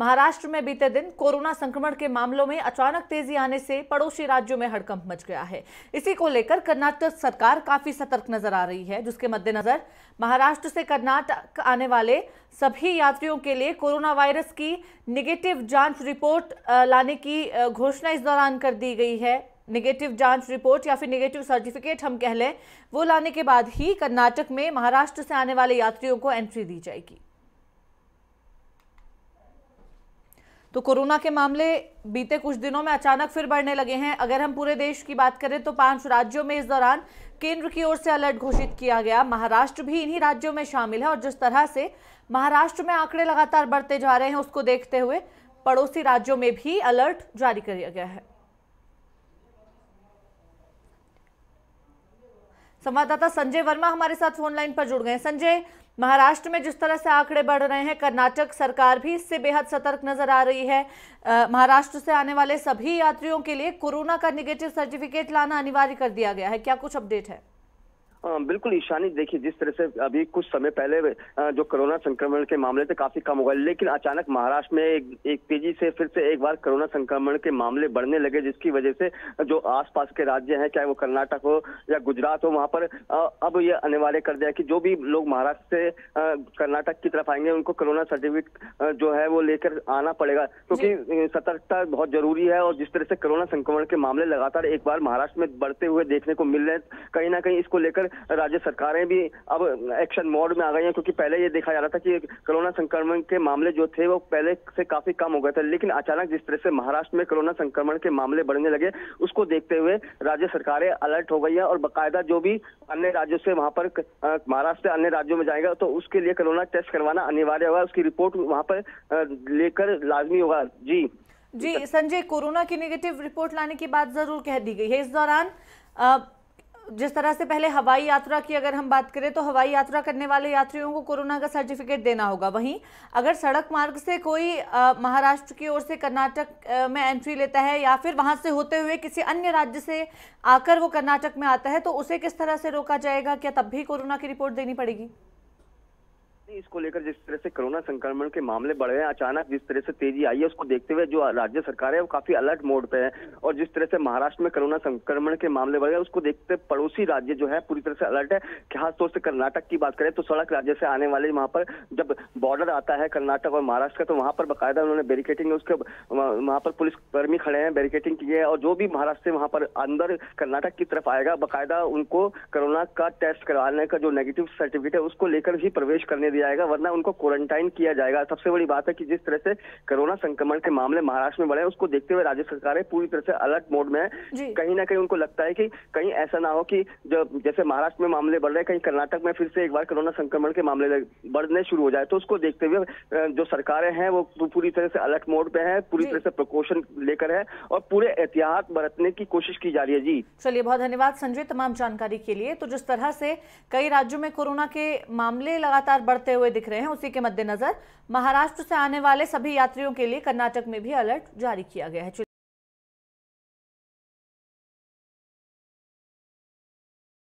महाराष्ट्र में बीते दिन कोरोना संक्रमण के मामलों में अचानक तेजी आने से पड़ोसी राज्यों में हड़कंप मच गया है इसी को लेकर कर्नाटक सरकार काफी सतर्क नजर आ रही है जिसके मद्देनजर महाराष्ट्र से कर्नाटक आने वाले सभी यात्रियों के लिए कोरोना वायरस की निगेटिव जांच रिपोर्ट लाने की घोषणा इस दौरान कर दी गई है निगेटिव जांच रिपोर्ट या फिर निगेटिव सर्टिफिकेट हम कह लें वो लाने के बाद ही कर्नाटक में महाराष्ट्र से आने वाले यात्रियों को एंट्री दी जाएगी तो कोरोना के मामले बीते कुछ दिनों में अचानक फिर बढ़ने लगे हैं अगर हम पूरे देश की बात करें तो पांच राज्यों में इस दौरान केंद्र की ओर से अलर्ट घोषित किया गया महाराष्ट्र भी इन्हीं राज्यों में शामिल है और जिस तरह से महाराष्ट्र में आंकड़े लगातार बढ़ते जा रहे हैं उसको देखते हुए पड़ोसी राज्यों में भी अलर्ट जारी कर दिया गया है संवाददाता संजय वर्मा हमारे साथ फोन लाइन पर जुड़ गए संजय महाराष्ट्र में जिस तरह से आंकड़े बढ़ रहे हैं कर्नाटक सरकार भी इससे बेहद सतर्क नजर आ रही है महाराष्ट्र से आने वाले सभी यात्रियों के लिए कोरोना का निगेटिव सर्टिफिकेट लाना अनिवार्य कर दिया गया है क्या कुछ अपडेट है बिल्कुल ईशानी देखिए जिस तरह से अभी कुछ समय पहले जो कोरोना संक्रमण के मामले थे काफी कम हो गए लेकिन अचानक महाराष्ट्र में एक, एक तेजी से फिर से एक बार कोरोना संक्रमण के मामले बढ़ने लगे जिसकी वजह से जो आसपास के राज्य हैं चाहे वो कर्नाटक हो या गुजरात हो वहां पर अब ये अनिवार्य कर दिया कि जो भी लोग महाराष्ट्र से कर्नाटक की तरफ आएंगे उनको कोरोना सर्टिफिकेट जो है वो लेकर आना पड़ेगा क्योंकि सतर्कता बहुत जरूरी है और जिस तरह से कोरोना संक्रमण के मामले लगातार एक बार महाराष्ट्र में बढ़ते हुए देखने को मिल रहे हैं कहीं ना कहीं इसको लेकर राज्य सरकारें भी अब एक्शन मोड में आ गई हैं क्योंकि पहले ये देखा जा रहा था कि कोरोना संक्रमण के मामले जो थे वो पहले से काफी कम हो गए थे लेकिन अचानक जिस तरह से महाराष्ट्र में कोरोना संक्रमण के मामले बढ़ने लगे उसको देखते हुए राज्य सरकारें अलर्ट हो गई है और बाकायदा जो भी अन्य राज्यों से वहां पर महाराष्ट्र अन्य राज्यों में जाएगा तो उसके लिए कोरोना टेस्ट करवाना अनिवार्य होगा उसकी रिपोर्ट वहाँ पर लेकर लाजमी होगा जी जी संजय कोरोना की नेगेटिव रिपोर्ट लाने की बात जरूर कह दी गई है इस दौरान जिस तरह से पहले हवाई यात्रा की अगर हम बात करें तो हवाई यात्रा करने वाले यात्रियों को कोरोना का सर्टिफिकेट देना होगा वहीं अगर सड़क मार्ग से कोई महाराष्ट्र की ओर से कर्नाटक में एंट्री लेता है या फिर वहां से होते हुए किसी अन्य राज्य से आकर वो कर्नाटक में आता है तो उसे किस तरह से रोका जाएगा क्या तब भी कोरोना की रिपोर्ट देनी पड़ेगी इसको लेकर जिस तरह से कोरोना संक्रमण के मामले बढ़ रहे हैं अचानक जिस तरह से तेजी आई है उसको देखते हुए जो राज्य सरकार है वो काफी अलर्ट मोड पे है और जिस तरह से महाराष्ट्र में कोरोना संक्रमण के मामले बढ़ रहे हैं उसको देखते पड़ोसी राज्य जो है पूरी तरह से अलर्ट है खासतौर से कर्नाटक की बात करें तो सड़क राज्य से आने वाले वहाँ पर जब बॉर्डर आता है कर्नाटक और महाराष्ट्र का तो वहाँ पर बाकायदा उन्होंने बैरिकेटिंग उसके वहाँ पर पुलिस कर्मी खड़े हैं बैरिकेटिंग की है और जो भी महाराष्ट्र से वहाँ पर अंदर कर्नाटक की तरफ आएगा बाकायदा उनको कोरोना का टेस्ट करवाने का जो नेगेटिव सर्टिफिकेट है उसको लेकर ही प्रवेश करने दिया जाएगा वरना उनको क्वारंटाइन किया जाएगा सबसे बड़ी बात है कि जिस तरह से कोरोना संक्रमण के मामले महाराष्ट्र में बढ़े उसको देखते हुए राज्य सरकारें पूरी तरह से अलर्ट मोड में है कहीं ना कहीं उनको लगता है कि कहीं ऐसा ना हो कि जो जैसे महाराष्ट्र में मामले बढ़ रहे कहीं कर्नाटक में फिर से एक बार कोरोना संक्रमण के मामले बढ़ने शुरू हो जाए तो उसको देखते हुए जो सरकारें हैं वो पूरी तरह से अलर्ट मोड पे है पूरी तरह से प्रकोशन लेकर है और पूरे एहतियात बरतने की कोशिश की जा रही है जी चलिए बहुत धन्यवाद संजय तमाम जानकारी के लिए तो जिस तरह से कई राज्यों में कोरोना के मामले लगातार बढ़ते बढ़ते हुए दिख रहे हैं उसी के मद्देनजर महाराष्ट्र से आने वाले सभी यात्रियों के लिए कर्नाटक में भी अलर्ट जारी किया गया है